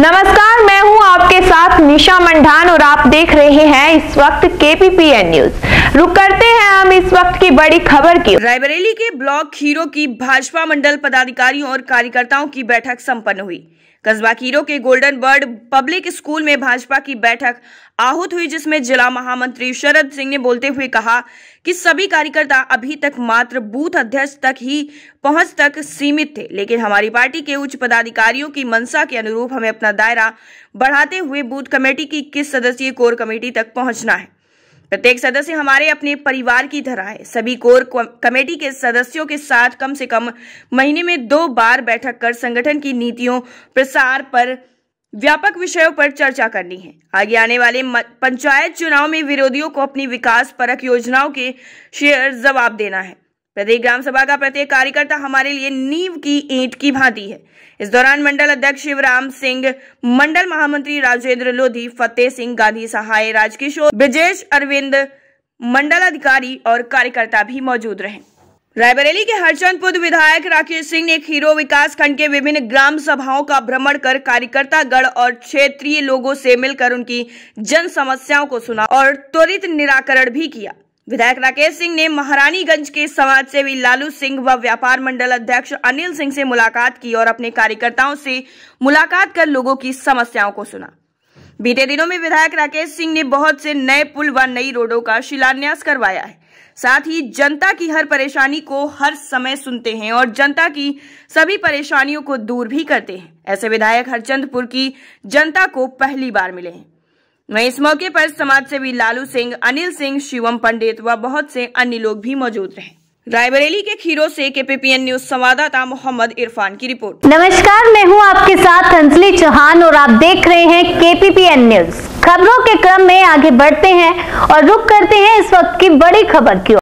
नमस्कार मैं हूं आपके साथ निशा मंडान और आप देख रहे हैं इस वक्त केपीपीएन न्यूज रुक करते हैं हम इस वक्त की बड़ी खबर की रायबरेली के ब्लॉक खीरो की भाजपा मंडल पदाधिकारियों और कार्यकर्ताओं की बैठक संपन्न हुई कस्बा खीरो के गोल्डन बर्ड पब्लिक स्कूल में भाजपा की बैठक आहूत हुई जिसमें जिला महामंत्री शरद सिंह ने बोलते हुए कहा कि सभी कार्यकर्ता अभी तक मात्र बूथ अध्यक्ष तक ही पहुंच तक सीमित थे लेकिन हमारी पार्टी के उच्च पदाधिकारियों की मंशा के अनुरूप हमें अपना दायरा बढ़ाते हुए बूथ कमेटी की किस सदस्यीय कोर कमेटी तक पहुंचना है प्रत्येक सदस्य हमारे अपने परिवार की तरह है सभी कोर कमेटी के सदस्यों के साथ कम से कम महीने में दो बार बैठक कर संगठन की नीतियों प्रसार पर व्यापक विषयों पर चर्चा करनी है आगे आने वाले पंचायत चुनाव में विरोधियों को अपनी विकास परक योजनाओं के शेयर जवाब देना है प्रत्येक ग्राम सभा का प्रत्येक कार्यकर्ता हमारे लिए नींव की ईंट की भांति है इस दौरान मंडल अध्यक्ष शिवराम सिंह मंडल महामंत्री राजेंद्र लोधी फतेह सिंह गांधी सहाय राजकिशोर ब्रजेश अरविंद मंडल अधिकारी और कार्यकर्ता भी मौजूद रहे रायबरेली के हरचंदपुर विधायक राकेश सिंह ने खीरो विकास खंड के विभिन्न ग्राम सभाओं का भ्रमण कर कार्यकर्ता गण और क्षेत्रीय लोगों से मिलकर उनकी जन समस्याओं को सुना और त्वरित निराकरण भी किया विधायक राकेश सिंह ने महारानीगंज के समाज सेवी लालू सिंह व व्यापार मंडल अध्यक्ष अनिल सिंह से मुलाकात की और अपने कार्यकर्ताओं से मुलाकात कर लोगों की समस्याओं को सुना बीते दिनों में विधायक राकेश सिंह ने बहुत से नए पुल व नई रोडों का शिलान्यास करवाया है साथ ही जनता की हर परेशानी को हर समय सुनते हैं और जनता की सभी परेशानियों को दूर भी करते हैं ऐसे विधायक हरचंदपुर की जनता को पहली बार मिले हैं वहीं इस मौके पर सेवी लालू सिंह अनिल सिंह शिवम पंडित व बहुत से अन्य लोग भी मौजूद रहे रायबरेली के खीरो से केपीपीएन न्यूज संवाददाता मोहम्मद इरफान की रिपोर्ट नमस्कार मैं हूं आपके साथ अंजलि चौहान और आप देख रहे हैं केपीपीएन न्यूज खबरों के क्रम में आगे बढ़ते हैं और रुक करते हैं इस वक्त की बड़ी खबर की